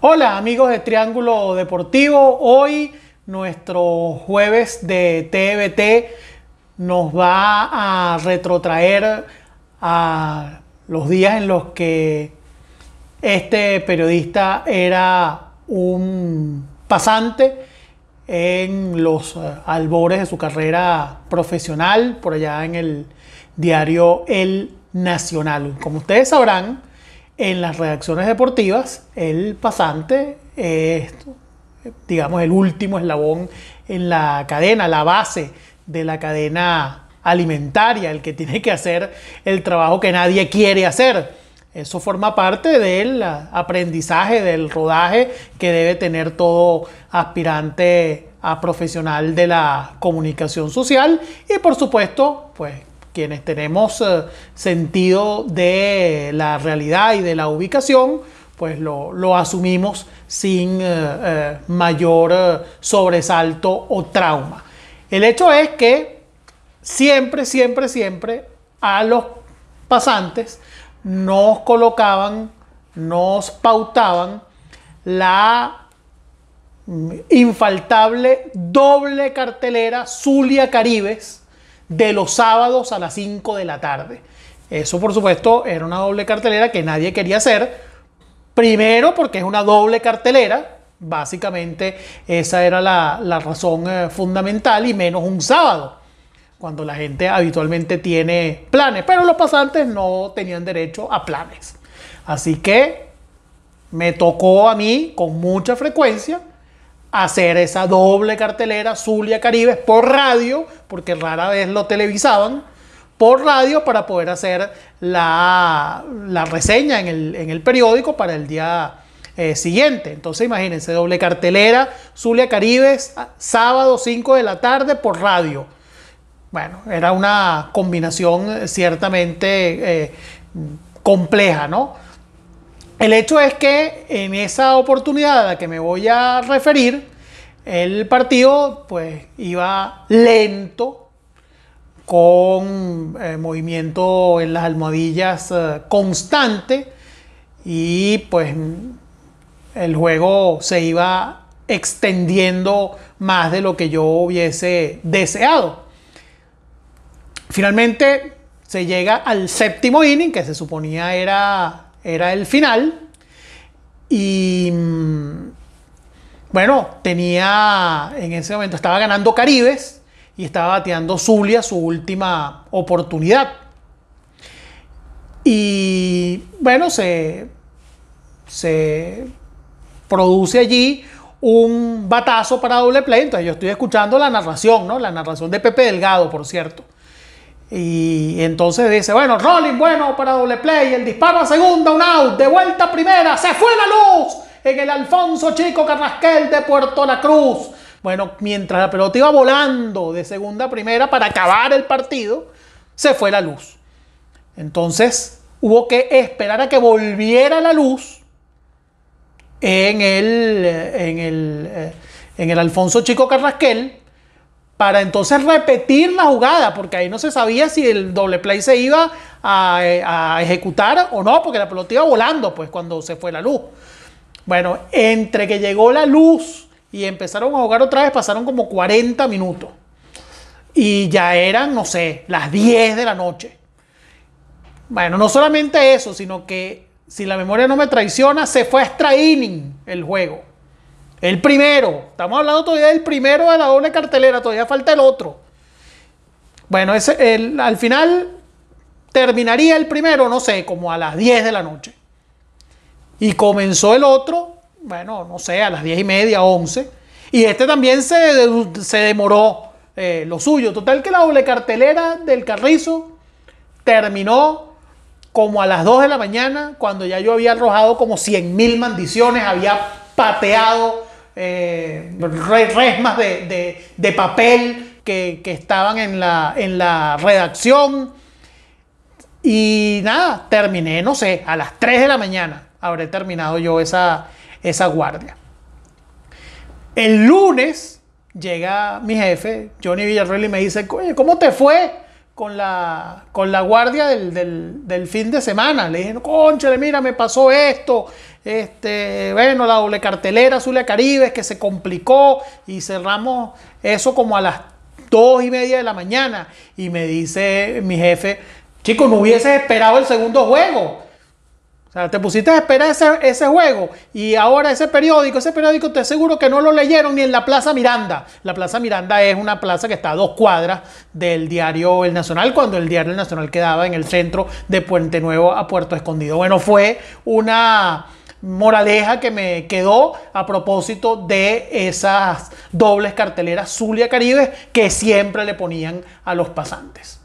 Hola amigos de Triángulo Deportivo, hoy nuestro jueves de TVT nos va a retrotraer a los días en los que este periodista era un pasante en los eh, albores de su carrera profesional por allá en el diario El Nacional. Como ustedes sabrán, en las redacciones deportivas, el pasante es, digamos, el último eslabón en la cadena, la base de la cadena alimentaria, el que tiene que hacer el trabajo que nadie quiere hacer. Eso forma parte del aprendizaje, del rodaje que debe tener todo aspirante a profesional de la comunicación social y por supuesto, pues quienes tenemos eh, sentido de la realidad y de la ubicación, pues lo, asumimos sin eh, eh, mayor sobresalto o trauma. El hecho es que siempre, siempre, siempre a los pasantes nos colocaban, nos pautaban la infaltable doble cartelera Zulia Caribes de los sábados a las 5 de la tarde. Eso, por supuesto, era una doble cartelera que nadie quería hacer. Primero, porque es una doble cartelera. Básicamente, esa era la, razón eh, fundamental y menos un sábado, cuando la gente habitualmente tiene planes. Pero los pasantes no tenían derecho a planes. Así que me tocó a mí con mucha frecuencia hacer esa doble cartelera Zulia Caribe por radio, porque rara vez lo televisaban, por radio para poder hacer la, reseña en el, periódico para el día eh, siguiente. Entonces imagínense, doble cartelera Zulia Caribe, sábado 5 de la tarde por radio. Bueno, era una combinación eh, ciertamente eh, compleja, ¿no? El hecho es que en esa oportunidad a la que me voy a referir, el partido pues iba lento, con eh, movimiento en las almohadillas eh, constante y pues el juego se iba extendiendo más de lo que yo hubiese deseado. Finalmente se llega al séptimo inning que se suponía era era el final. Y mm, bueno, tenía en ese momento, estaba ganando Caribes y estaba bateando Zulia su última oportunidad. Y bueno, se, se produce allí un batazo para doble play. Entonces yo estoy escuchando la narración, ¿no? La narración de Pepe Delgado, por cierto. Y entonces dice, bueno, rolling bueno para doble play, el disparo a segunda, un out, de vuelta a primera, se fue la luz en el Alfonso Chico Carrasquel de Puerto La Cruz. Bueno, mientras la pelota iba volando de segunda a primera para acabar el partido, se fue la luz. Entonces hubo que esperar a que volviera la luz en el, en el, eh, en el Alfonso Chico Carrasquel para entonces repetir la jugada, porque ahí no se sabía si el doble play se iba a, ejecutar o no, porque la pelota iba volando, pues cuando se fue la luz. Bueno, entre que llegó la luz y empezaron a jugar otra vez, pasaron como 40 minutos. Y ya eran, no sé, las 10 de la noche. Bueno, no solamente eso, sino que si la memoria no me traiciona, se fue extra inning el juego. El primero. Estamos hablando todavía del primero de la doble cartelera. Todavía falta el otro. Bueno, ese, al final terminaría el primero, no sé, como a las 10 de la noche. Y comenzó el otro, bueno, no sé, a las 10 y media, 11. Y este también se, demoró eh, lo suyo. Total que la doble cartelera del Carrizo terminó como a las 2 de la mañana, cuando ya yo había arrojado como 100 mil maldiciones, había pateado eh, resmas de, papel que, estaban en la, redacción. Y nada, terminé, no sé, a las 3 de la mañana habré terminado yo esa, guardia. El lunes llega mi jefe, Johnny Villarreal, y me dice, ¿cómo te fue con la, guardia del, fin de semana? Le dije, mira, me pasó esto, este, bueno, la doble cartelera Azul Caribe, que se complicó y cerramos eso como a las dos y media de la mañana. Y me dice mi jefe, chicos, no hubieses esperado el segundo juego. O sea, te pusiste a esperar ese, ese, juego y ahora ese periódico, ese periódico te aseguro que no lo leyeron ni en la Plaza Miranda. La Plaza Miranda es una plaza que está a dos cuadras del diario El Nacional, cuando el diario El Nacional quedaba en el centro de Puente Nuevo a Puerto Escondido. Bueno, fue una moraleja que me quedó a propósito de esas dobles carteleras Zulia Caribe que siempre le ponían a los pasantes.